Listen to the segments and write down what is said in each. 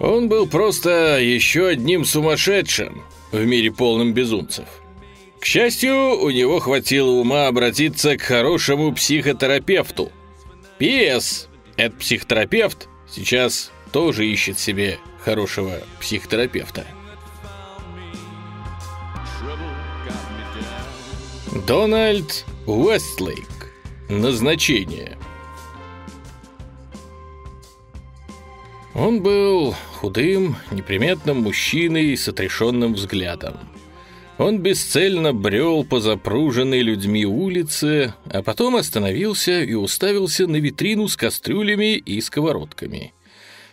Он был просто еще одним сумасшедшим в мире полным безумцев. К счастью, у него хватило ума обратиться к хорошему психотерапевту. П.С. этот психотерапевт сейчас тоже ищет себе хорошего психотерапевта. Дональд Уэстлейк. Назначение. Он был худым, неприметным мужчиной с отрешенным взглядом. Он бесцельно брел по запруженной людьми улице, а потом остановился и уставился на витрину с кастрюлями и сковородками.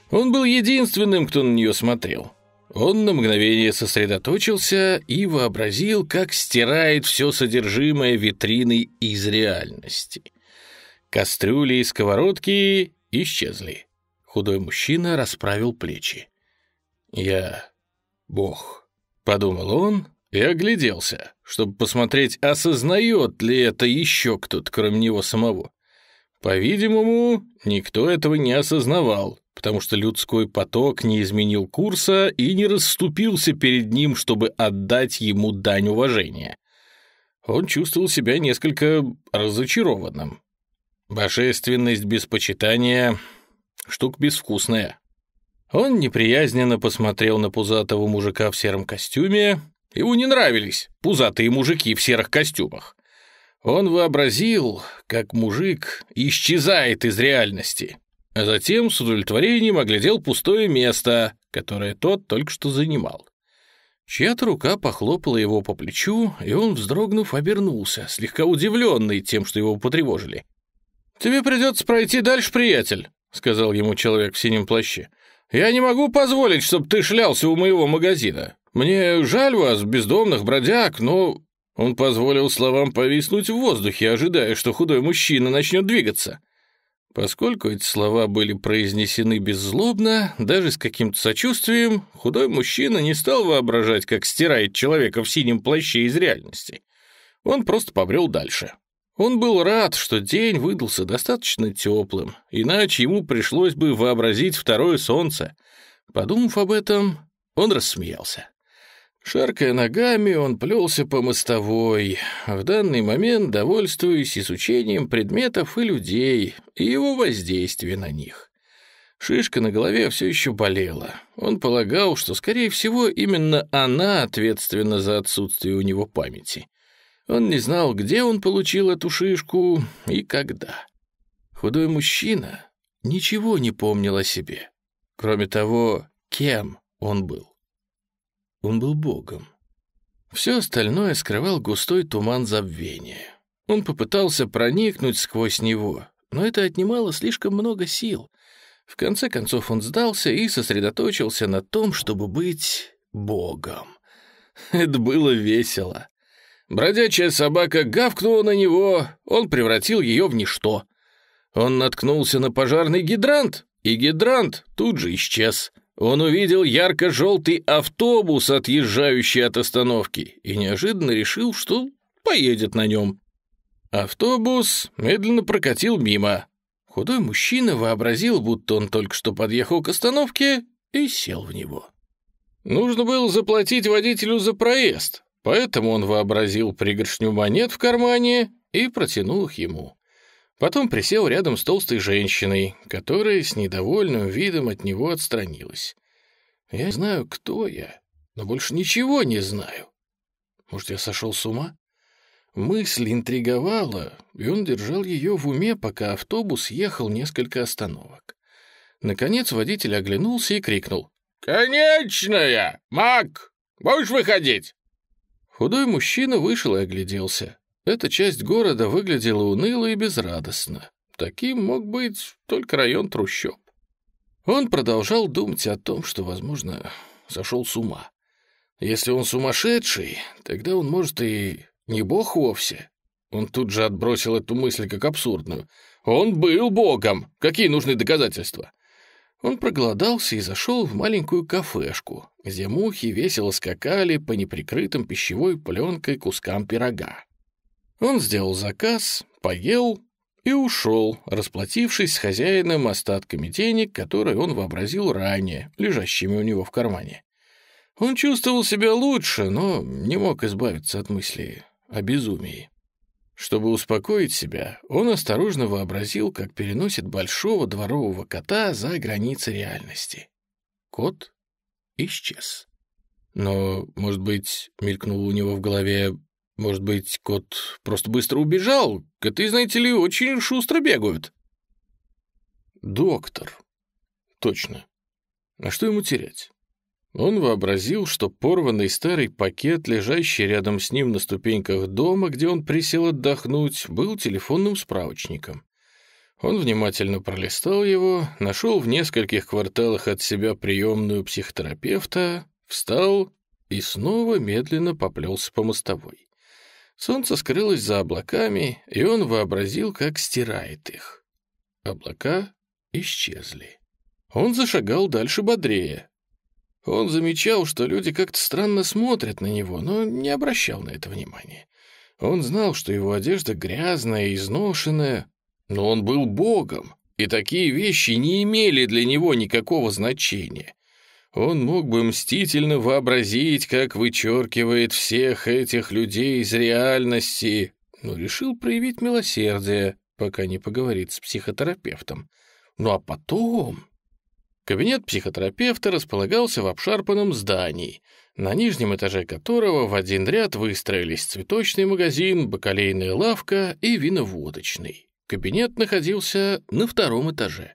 Он был единственным, кто на нее смотрел. Он на мгновение сосредоточился и вообразил, как стирает все содержимое витрины из реальности. Кастрюли и сковородки исчезли. Худой мужчина расправил плечи. «Я бог», — подумал он и огляделся, чтобы посмотреть, осознает ли это еще кто-то, кроме него самого. По-видимому, никто этого не осознавал, потому что людской поток не изменил курса и не расступился перед ним, чтобы отдать ему дань уважения. Он чувствовал себя несколько разочарованным. Божественность без почитания Штука безвкусная». Он неприязненно посмотрел на пузатого мужика в сером костюме. Ему не нравились пузатые мужики в серых костюмах. Он вообразил, как мужик исчезает из реальности, а затем с удовлетворением оглядел пустое место, которое тот только что занимал. Чья-то рука похлопала его по плечу, и он, вздрогнув, обернулся, слегка удивленный тем, что его потревожили. «Тебе придется пройти дальше, приятель», — сказал ему человек в синем плаще. «Я не могу позволить, чтобы ты шлялся у моего магазина. Мне жаль вас, бездомных бродяг, но...» Он позволил словам повиснуть в воздухе, ожидая, что худой мужчина начнет двигаться. Поскольку эти слова были произнесены беззлобно, даже с каким-то сочувствием, худой мужчина не стал воображать, как стирает человека в синем плаще из реальности. Он просто побрел дальше. Он был рад, что день выдался достаточно теплым, иначе ему пришлось бы вообразить второе солнце. Подумав об этом, он рассмеялся. Шаркая ногами, он плелся по мостовой, в данный момент довольствуясь изучением предметов и людей и его воздействия на них. Шишка на голове все еще болела. Он полагал, что, скорее всего, именно она ответственна за отсутствие у него памяти — он не знал, где он получил эту шишку и когда. Худой мужчина ничего не помнил о себе, кроме того, кем он был. Он был богом. Все остальное скрывал густой туман забвения. Он попытался проникнуть сквозь него, но это отнимало слишком много сил. В конце концов он сдался и сосредоточился на том, чтобы быть богом. Это было весело. Бродячая собака гавкнула на него, он превратил ее в ничто. Он наткнулся на пожарный гидрант, и гидрант тут же исчез. Он увидел ярко-желтый автобус, отъезжающий от остановки, и неожиданно решил, что поедет на нем. Автобус медленно прокатил мимо. Худой мужчина вообразил, будто он только что подъехал к остановке, и сел в него. Нужно было заплатить водителю за проезд, Поэтому он вообразил пригоршню монет в кармане и протянул их ему. Потом присел рядом с толстой женщиной, которая с недовольным видом от него отстранилась. «Я знаю, кто я, но больше ничего не знаю. Может, я сошел с ума?» Мысль интриговала, и он держал ее в уме, пока автобус ехал несколько остановок. Наконец водитель оглянулся и крикнул. «Конечная! Мак! Будешь выходить?» Худой мужчина вышел и огляделся. Эта часть города выглядела уныло и безрадостно. Таким мог быть только район трущоб. Он продолжал думать о том, что, возможно, сошел с ума. Если он сумасшедший, тогда он, может, и не бог вовсе. Он тут же отбросил эту мысль как абсурдную. Он был богом! Какие нужны доказательства? Он проголодался и зашел в маленькую кафешку, где мухи весело скакали по неприкрытым пищевой пленкой кускам пирога. Он сделал заказ, поел и ушел, расплатившись с хозяином остатками денег, которые он вообразил ранее, лежащими у него в кармане. Он чувствовал себя лучше, но не мог избавиться от мысли о безумии. Чтобы успокоить себя, он осторожно вообразил, как переносит большого дворового кота за границы реальности. Кот исчез. Но, может быть, мелькнуло у него в голове, может быть, кот просто быстро убежал. Коты, знаете ли, очень шустро бегают. Доктор. Точно. А что ему терять? Он вообразил, что порванный старый пакет, лежащий рядом с ним на ступеньках дома, где он присел отдохнуть, был телефонным справочником. Он внимательно пролистал его, нашел в нескольких кварталах от себя приемную психотерапевта, встал и снова медленно поплелся по мостовой. Солнце скрылось за облаками, и он вообразил, как стирает их. Облака исчезли. Он зашагал дальше бодрее, он замечал, что люди как-то странно смотрят на него, но не обращал на это внимания. Он знал, что его одежда грязная, и изношенная, но он был богом, и такие вещи не имели для него никакого значения. Он мог бы мстительно вообразить, как вычеркивает всех этих людей из реальности, но решил проявить милосердие, пока не поговорит с психотерапевтом. Ну а потом... Кабинет психотерапевта располагался в обшарпанном здании, на нижнем этаже которого в один ряд выстроились цветочный магазин, бакалейная лавка и виноводочный. Кабинет находился на втором этаже.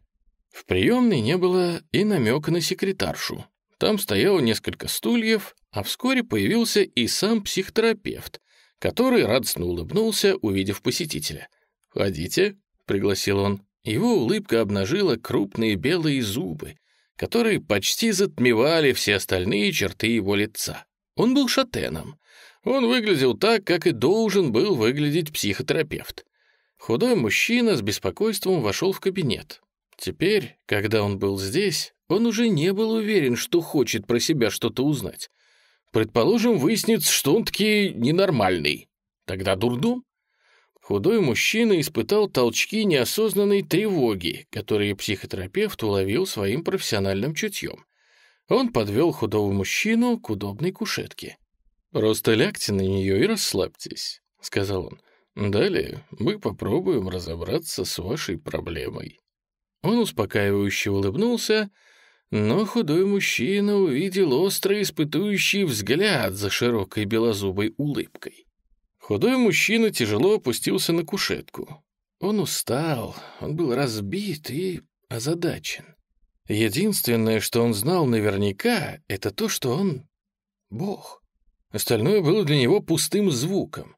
В приемной не было и намека на секретаршу. Там стояло несколько стульев, а вскоре появился и сам психотерапевт, который радостно улыбнулся, увидев посетителя. «Ходите», — пригласил он. Его улыбка обнажила крупные белые зубы, которые почти затмевали все остальные черты его лица. Он был шатеном. Он выглядел так, как и должен был выглядеть психотерапевт. Худой мужчина с беспокойством вошел в кабинет. Теперь, когда он был здесь, он уже не был уверен, что хочет про себя что-то узнать. Предположим, выяснится, что он таки ненормальный. Тогда дурдом. Худой мужчина испытал толчки неосознанной тревоги, которые психотерапевт уловил своим профессиональным чутьем. Он подвел худого мужчину к удобной кушетке. «Просто лягте на нее и расслабьтесь», — сказал он. «Далее мы попробуем разобраться с вашей проблемой». Он успокаивающе улыбнулся, но худой мужчина увидел острый испытующий взгляд за широкой белозубой улыбкой. Худой мужчина тяжело опустился на кушетку. Он устал, он был разбит и озадачен. Единственное, что он знал наверняка, это то, что он — бог. Остальное было для него пустым звуком.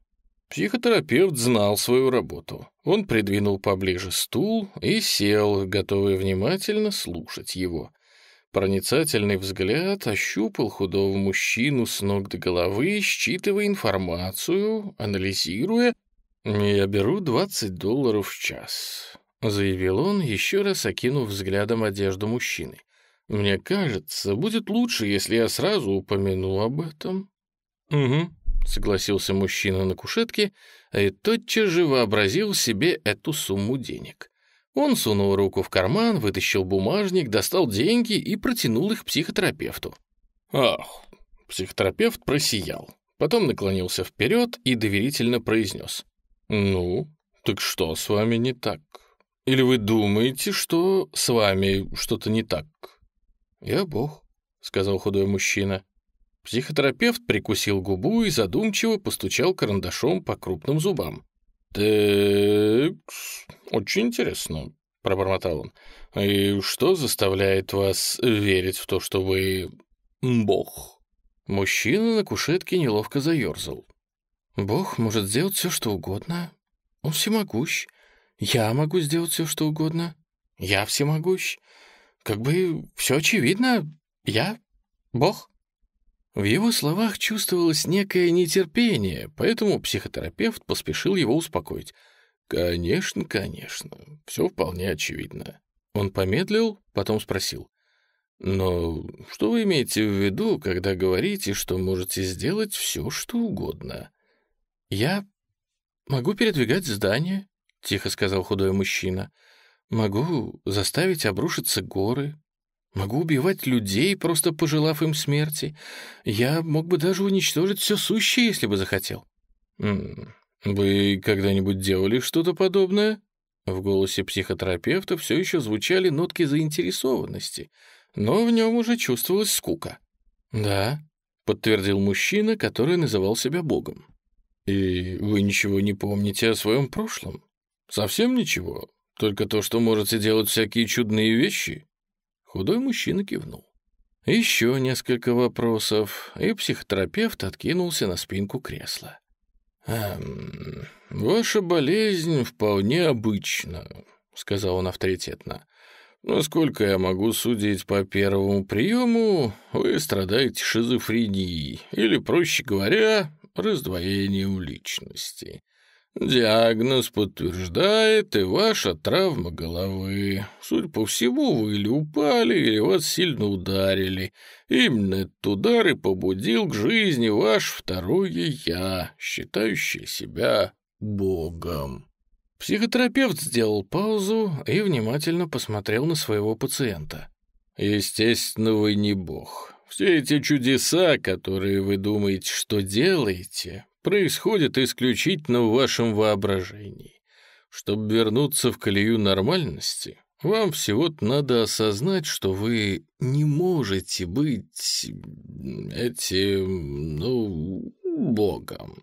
Психотерапевт знал свою работу. Он придвинул поближе стул и сел, готовый внимательно слушать его. Проницательный взгляд ощупал худого мужчину с ног до головы, считывая информацию, анализируя. «Я беру 20 долларов в час», — заявил он, еще раз окинув взглядом одежду мужчины. «Мне кажется, будет лучше, если я сразу упомяну об этом». «Угу», — согласился мужчина на кушетке, и тотчас же вообразил себе эту сумму денег. Он сунул руку в карман, вытащил бумажник, достал деньги и протянул их психотерапевту. «Ах!» Психотерапевт просиял. Потом наклонился вперед и доверительно произнес. «Ну, так что с вами не так? Или вы думаете, что с вами что-то не так?» «Я бог», — сказал худой мужчина. Психотерапевт прикусил губу и задумчиво постучал карандашом по крупным зубам так очень интересно», — пробормотал он. «И что заставляет вас верить в то, что вы бог?» Мужчина на кушетке неловко заерзал. «Бог может сделать все, что угодно. Он всемогущ. Я могу сделать все, что угодно. Я всемогущ. Как бы все очевидно. Я — Бог. В его словах чувствовалось некое нетерпение, поэтому психотерапевт поспешил его успокоить. «Конечно, конечно, все вполне очевидно». Он помедлил, потом спросил. «Но что вы имеете в виду, когда говорите, что можете сделать все, что угодно?» «Я могу передвигать здания», — тихо сказал худой мужчина. «Могу заставить обрушиться горы, Могу убивать людей, просто пожелав им смерти. Я мог бы даже уничтожить все сущее, если бы захотел». «Вы когда-нибудь делали что-то подобное?» В голосе психотерапевта все еще звучали нотки заинтересованности, но в нем уже чувствовалась скука. «Да», — подтвердил мужчина, который называл себя Богом. «И вы ничего не помните о своем прошлом? Совсем ничего? Только то, что можете делать всякие чудные вещи?» Худой мужчина кивнул. Еще несколько вопросов, и психотерапевт откинулся на спинку кресла. «Эм, «Ваша болезнь вполне обычна», — сказал он авторитетно. «Насколько я могу судить по первому приему, вы страдаете шизофренией, или, проще говоря, раздвоением личности. Диагноз подтверждает и ваша травма головы. Судя по всему, вы или упали, или вас сильно ударили. Именно этот удар и побудил к жизни ваш второе «я», считающий себя Богом. Психотерапевт сделал паузу и внимательно посмотрел на своего пациента. «Естественно, вы не Бог. Все эти чудеса, которые вы думаете, что делаете, происходит исключительно в вашем воображении. Чтобы вернуться в колею нормальности, вам всего-то надо осознать, что вы не можете быть этим, ну, богом.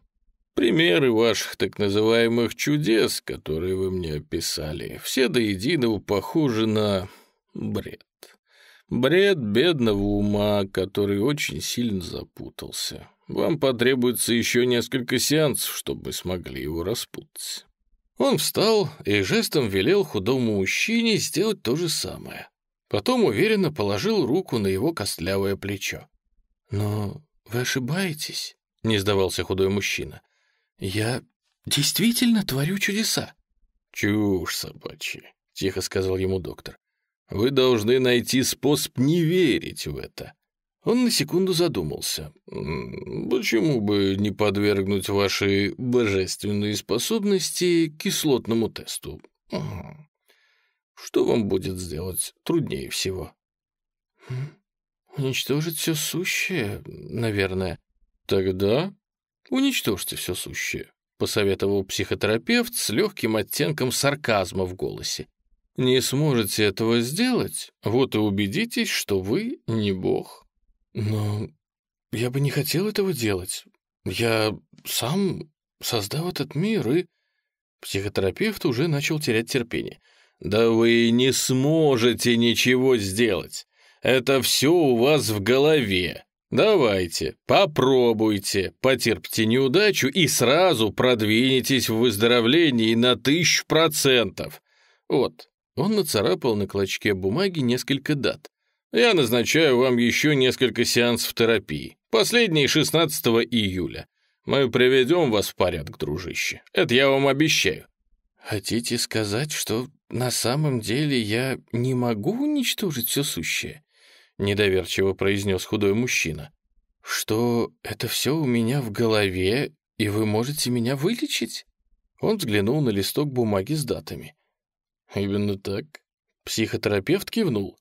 Примеры ваших так называемых чудес, которые вы мне описали, все до единого похожи на бред. Бред бедного ума, который очень сильно запутался. Вам потребуется еще несколько сеансов, чтобы смогли его распутать». Он встал и жестом велел худому мужчине сделать то же самое. Потом уверенно положил руку на его костлявое плечо. «Но вы ошибаетесь», — не сдавался худой мужчина. «Я действительно творю чудеса». «Чушь собачья», — тихо сказал ему доктор. «Вы должны найти способ не верить в это. Он на секунду задумался. «Почему бы не подвергнуть ваши божественные способности кислотному тесту? Что вам будет сделать труднее всего?» хм, «Уничтожить все сущее, наверное». «Тогда уничтожьте все сущее», — посоветовал психотерапевт с легким оттенком сарказма в голосе. «Не сможете этого сделать? Вот и убедитесь, что вы не бог». Но я бы не хотел этого делать. Я сам создал этот мир, и... Психотерапевт уже начал терять терпение. «Да вы не сможете ничего сделать. Это все у вас в голове. Давайте, попробуйте, потерпите неудачу и сразу продвинетесь в выздоровлении на тысячу процентов». Вот, он нацарапал на клочке бумаги несколько дат я назначаю вам еще несколько сеансов терапии. Последний 16 июля. Мы приведем вас в порядок, дружище. Это я вам обещаю». «Хотите сказать, что на самом деле я не могу уничтожить все сущее?» Недоверчиво произнес худой мужчина. «Что это все у меня в голове, и вы можете меня вылечить?» Он взглянул на листок бумаги с датами. «Именно так». Психотерапевт кивнул.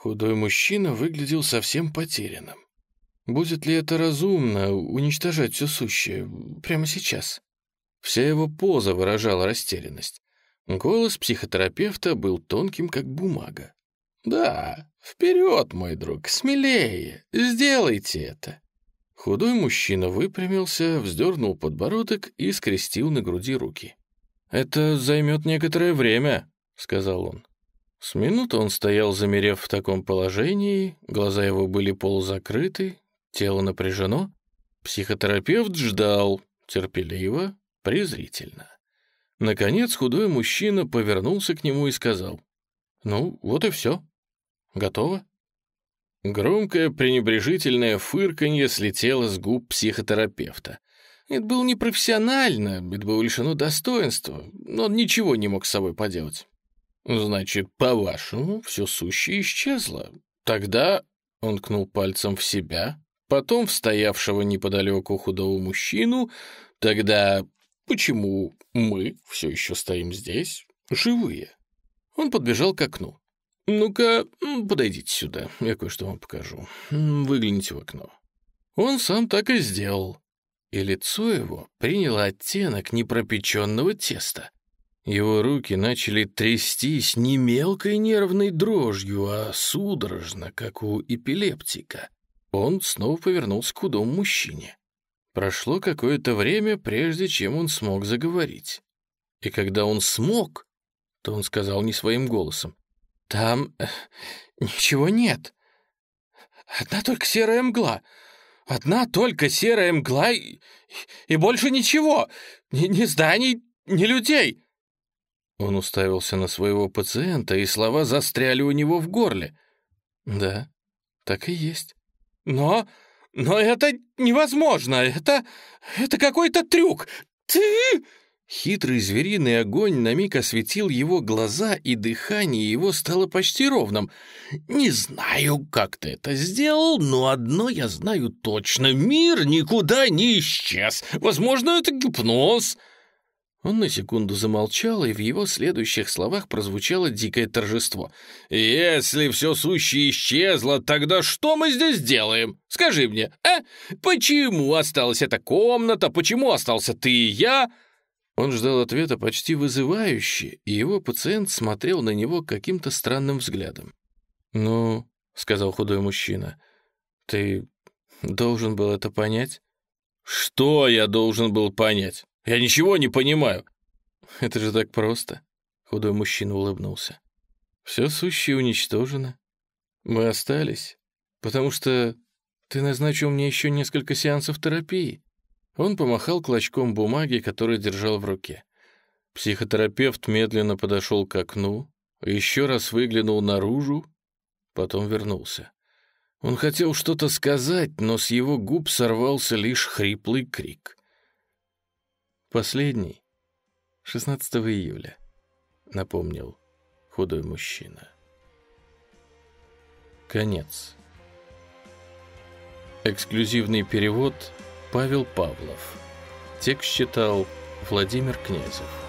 Худой мужчина выглядел совсем потерянным. Будет ли это разумно, уничтожать все сущее, прямо сейчас? Вся его поза выражала растерянность. Голос психотерапевта был тонким, как бумага. «Да, вперед, мой друг, смелее, сделайте это!» Худой мужчина выпрямился, вздернул подбородок и скрестил на груди руки. «Это займет некоторое время», — сказал он. С минуты он стоял, замерев в таком положении, глаза его были полузакрыты, тело напряжено. Психотерапевт ждал, терпеливо, презрительно. Наконец худой мужчина повернулся к нему и сказал, «Ну, вот и все. Готово?» Громкое пренебрежительное фырканье слетело с губ психотерапевта. Это было непрофессионально, это было лишено достоинства, но он ничего не мог с собой поделать. «Значит, по-вашему, все сущее исчезло. Тогда...» — он кнул пальцем в себя, потом в стоявшего неподалеку худого мужчину. «Тогда почему мы все еще стоим здесь, живые?» Он подбежал к окну. «Ну-ка, подойдите сюда, я кое-что вам покажу. Выгляните в окно». Он сам так и сделал. И лицо его приняло оттенок непропеченного теста. Его руки начали трястись не мелкой нервной дрожью, а судорожно, как у эпилептика. Он снова повернулся к худому мужчине. Прошло какое-то время, прежде чем он смог заговорить. И когда он смог, то он сказал не своим голосом. «Там э, ничего нет. Одна только серая мгла. Одна только серая мгла и, и больше ничего. Ни, ни зданий, ни людей». Он уставился на своего пациента, и слова застряли у него в горле. «Да, так и есть». «Но... но это невозможно! Это... это какой-то трюк! Ты...» Хитрый звериный огонь на миг осветил его глаза, и дыхание его стало почти ровным. «Не знаю, как ты это сделал, но одно я знаю точно. Мир никуда не исчез. Возможно, это гипноз». Он на секунду замолчал, и в его следующих словах прозвучало дикое торжество. «Если все сущее исчезло, тогда что мы здесь делаем? Скажи мне, а? Почему осталась эта комната? Почему остался ты и я?» Он ждал ответа почти вызывающе, и его пациент смотрел на него каким-то странным взглядом. «Ну», — сказал худой мужчина, — «ты должен был это понять?» «Что я должен был понять?» Я ничего не понимаю». «Это же так просто», — худой мужчина улыбнулся. «Все сущее уничтожено. Мы остались, потому что ты назначил мне еще несколько сеансов терапии». Он помахал клочком бумаги, который держал в руке. Психотерапевт медленно подошел к окну, еще раз выглянул наружу, потом вернулся. Он хотел что-то сказать, но с его губ сорвался лишь хриплый крик. Последний, 16 июля, напомнил худой мужчина. Конец. Эксклюзивный перевод Павел Павлов. Текст читал Владимир Князев.